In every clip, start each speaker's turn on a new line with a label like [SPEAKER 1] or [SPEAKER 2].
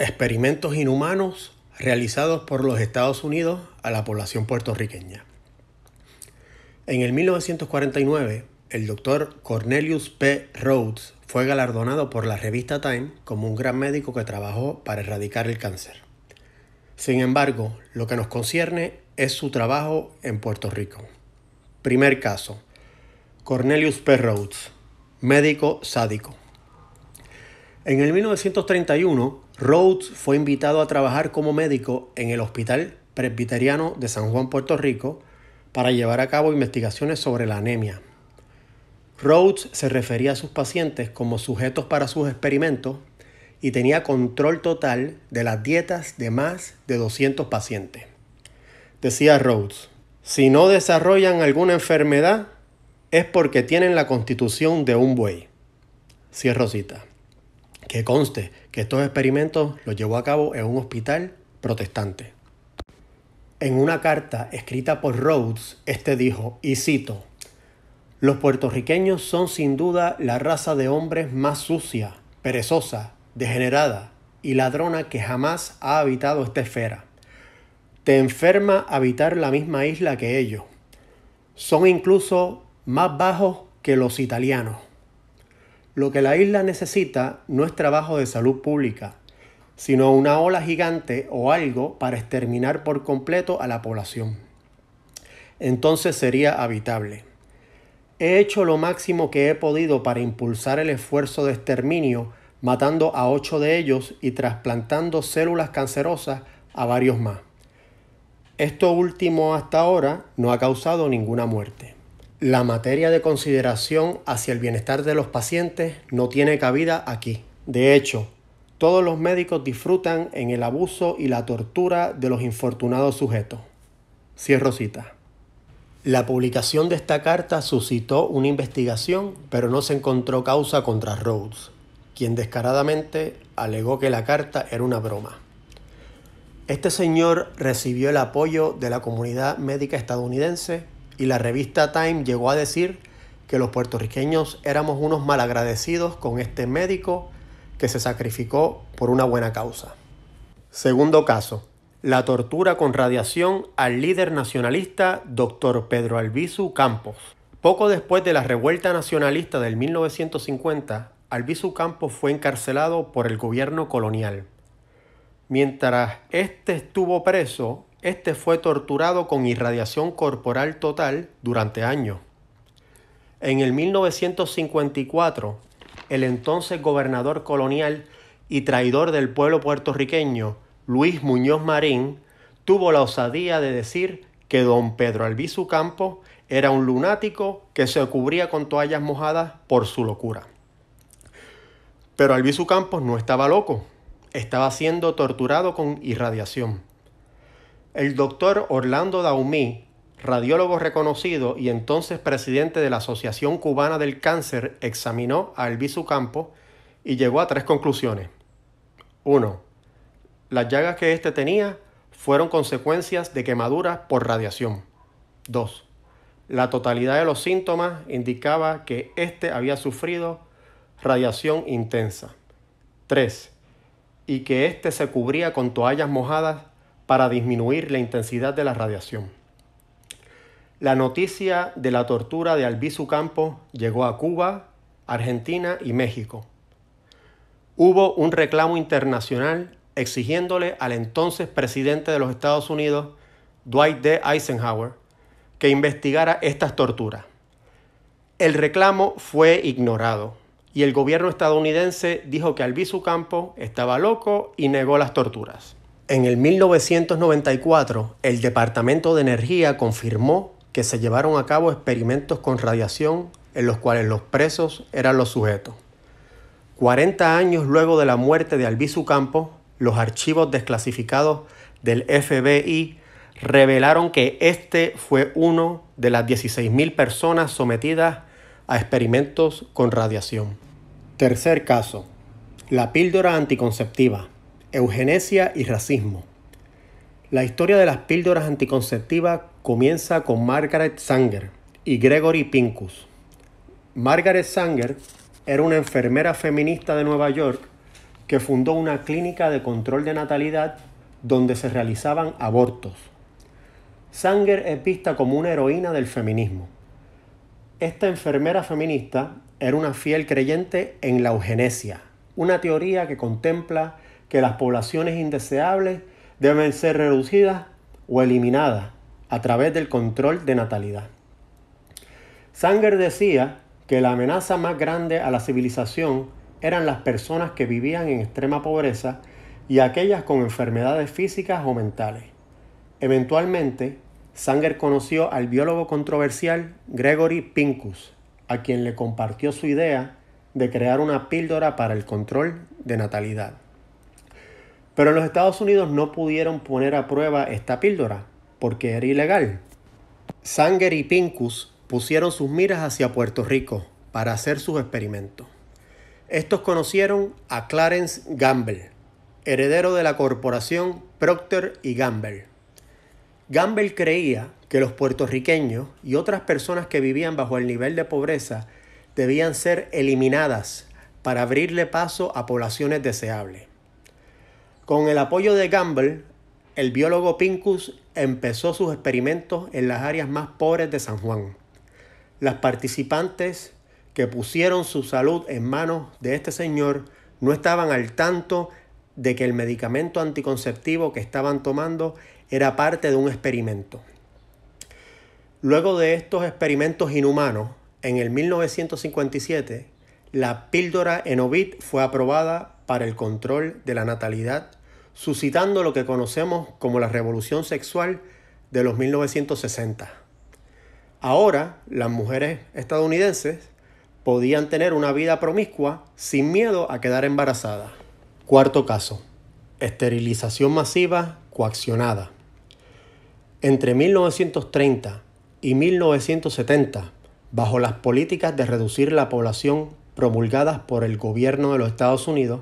[SPEAKER 1] experimentos inhumanos realizados por los Estados Unidos a la población puertorriqueña. En el 1949, el doctor Cornelius P. Rhodes fue galardonado por la revista Time como un gran médico que trabajó para erradicar el cáncer. Sin embargo, lo que nos concierne es su trabajo en Puerto Rico. Primer caso. Cornelius P. Rhodes, médico sádico. En el 1931, Rhodes fue invitado a trabajar como médico en el Hospital Presbiteriano de San Juan, Puerto Rico, para llevar a cabo investigaciones sobre la anemia. Rhodes se refería a sus pacientes como sujetos para sus experimentos y tenía control total de las dietas de más de 200 pacientes. Decía Rhodes, si no desarrollan alguna enfermedad es porque tienen la constitución de un buey. Cierro cita. Que conste que estos experimentos los llevó a cabo en un hospital protestante. En una carta escrita por Rhodes, este dijo, y cito, los puertorriqueños son sin duda la raza de hombres más sucia, perezosa, degenerada y ladrona que jamás ha habitado esta esfera. Te enferma habitar la misma isla que ellos. Son incluso más bajos que los italianos. Lo que la isla necesita no es trabajo de salud pública, sino una ola gigante o algo para exterminar por completo a la población. Entonces sería habitable. He hecho lo máximo que he podido para impulsar el esfuerzo de exterminio, matando a ocho de ellos y trasplantando células cancerosas a varios más. Esto último hasta ahora no ha causado ninguna muerte. La materia de consideración hacia el bienestar de los pacientes no tiene cabida aquí. De hecho, todos los médicos disfrutan en el abuso y la tortura de los infortunados sujetos. Cierro cita. La publicación de esta carta suscitó una investigación, pero no se encontró causa contra Rhodes, quien descaradamente alegó que la carta era una broma. Este señor recibió el apoyo de la comunidad médica estadounidense y la revista Time llegó a decir que los puertorriqueños éramos unos malagradecidos con este médico que se sacrificó por una buena causa. Segundo caso, la tortura con radiación al líder nacionalista Dr. Pedro Albizu Campos. Poco después de la revuelta nacionalista del 1950, Albizu Campos fue encarcelado por el gobierno colonial. Mientras este estuvo preso, este fue torturado con irradiación corporal total durante años. En el 1954, el entonces gobernador colonial y traidor del pueblo puertorriqueño, Luis Muñoz Marín, tuvo la osadía de decir que don Pedro Albizu Campos era un lunático que se cubría con toallas mojadas por su locura. Pero Albizu Campos no estaba loco, estaba siendo torturado con irradiación. El doctor Orlando Daumí, radiólogo reconocido y entonces presidente de la Asociación Cubana del Cáncer, examinó a Elvisu Campo y llegó a tres conclusiones. 1. Las llagas que éste tenía fueron consecuencias de quemaduras por radiación. 2. La totalidad de los síntomas indicaba que éste había sufrido radiación intensa. 3. Y que éste se cubría con toallas mojadas para disminuir la intensidad de la radiación. La noticia de la tortura de Albizu Campos llegó a Cuba, Argentina y México. Hubo un reclamo internacional exigiéndole al entonces presidente de los Estados Unidos, Dwight D. Eisenhower, que investigara estas torturas. El reclamo fue ignorado y el gobierno estadounidense dijo que Albizu Campos estaba loco y negó las torturas. En el 1994, el Departamento de Energía confirmó que se llevaron a cabo experimentos con radiación en los cuales los presos eran los sujetos. 40 años luego de la muerte de Albizu Campos, los archivos desclasificados del FBI revelaron que este fue uno de las 16.000 personas sometidas a experimentos con radiación. Tercer caso, la píldora anticonceptiva. Eugenesia y racismo. La historia de las píldoras anticonceptivas comienza con Margaret Sanger y Gregory Pincus. Margaret Sanger era una enfermera feminista de Nueva York que fundó una clínica de control de natalidad donde se realizaban abortos. Sanger es vista como una heroína del feminismo. Esta enfermera feminista era una fiel creyente en la eugenesia, una teoría que contempla que las poblaciones indeseables deben ser reducidas o eliminadas a través del control de natalidad. Sanger decía que la amenaza más grande a la civilización eran las personas que vivían en extrema pobreza y aquellas con enfermedades físicas o mentales. Eventualmente, Sanger conoció al biólogo controversial Gregory Pincus, a quien le compartió su idea de crear una píldora para el control de natalidad. Pero los Estados Unidos no pudieron poner a prueba esta píldora porque era ilegal. Sanger y Pincus pusieron sus miras hacia Puerto Rico para hacer sus experimentos. Estos conocieron a Clarence Gamble, heredero de la corporación Procter y Gamble. Gamble creía que los puertorriqueños y otras personas que vivían bajo el nivel de pobreza debían ser eliminadas para abrirle paso a poblaciones deseables. Con el apoyo de Gamble, el biólogo Pincus empezó sus experimentos en las áreas más pobres de San Juan. Las participantes que pusieron su salud en manos de este señor no estaban al tanto de que el medicamento anticonceptivo que estaban tomando era parte de un experimento. Luego de estos experimentos inhumanos, en el 1957, la píldora Enovit fue aprobada para el control de la natalidad suscitando lo que conocemos como la revolución sexual de los 1960. Ahora, las mujeres estadounidenses podían tener una vida promiscua sin miedo a quedar embarazadas. Cuarto caso, esterilización masiva coaccionada. Entre 1930 y 1970, bajo las políticas de reducir la población promulgadas por el gobierno de los Estados Unidos,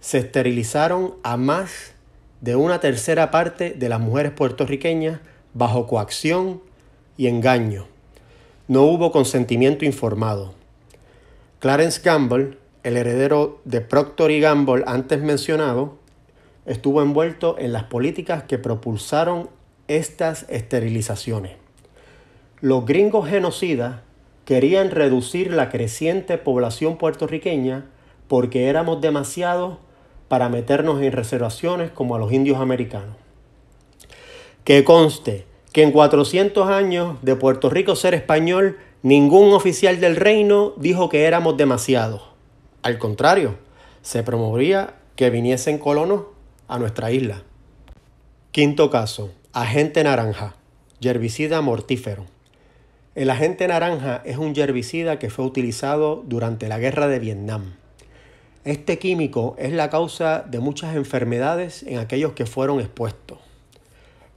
[SPEAKER 1] se esterilizaron a más de una tercera parte de las mujeres puertorriqueñas bajo coacción y engaño. No hubo consentimiento informado. Clarence Gamble, el heredero de Proctor y Gamble antes mencionado, estuvo envuelto en las políticas que propulsaron estas esterilizaciones. Los gringos genocidas querían reducir la creciente población puertorriqueña porque éramos demasiados para meternos en reservaciones como a los indios americanos. Que conste que en 400 años de Puerto Rico ser español, ningún oficial del reino dijo que éramos demasiados. Al contrario, se promovía que viniesen colonos a nuestra isla. Quinto caso, agente naranja, herbicida mortífero. El agente naranja es un herbicida que fue utilizado durante la guerra de Vietnam. Este químico es la causa de muchas enfermedades en aquellos que fueron expuestos.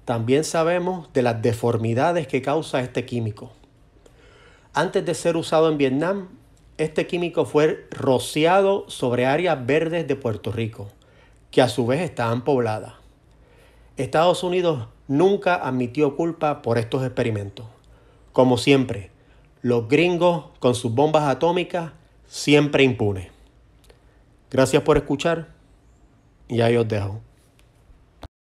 [SPEAKER 1] También sabemos de las deformidades que causa este químico. Antes de ser usado en Vietnam, este químico fue rociado sobre áreas verdes de Puerto Rico, que a su vez estaban pobladas. Estados Unidos nunca admitió culpa por estos experimentos. Como siempre, los gringos con sus bombas atómicas siempre impunes. Gracias por escuchar y ahí os dejo.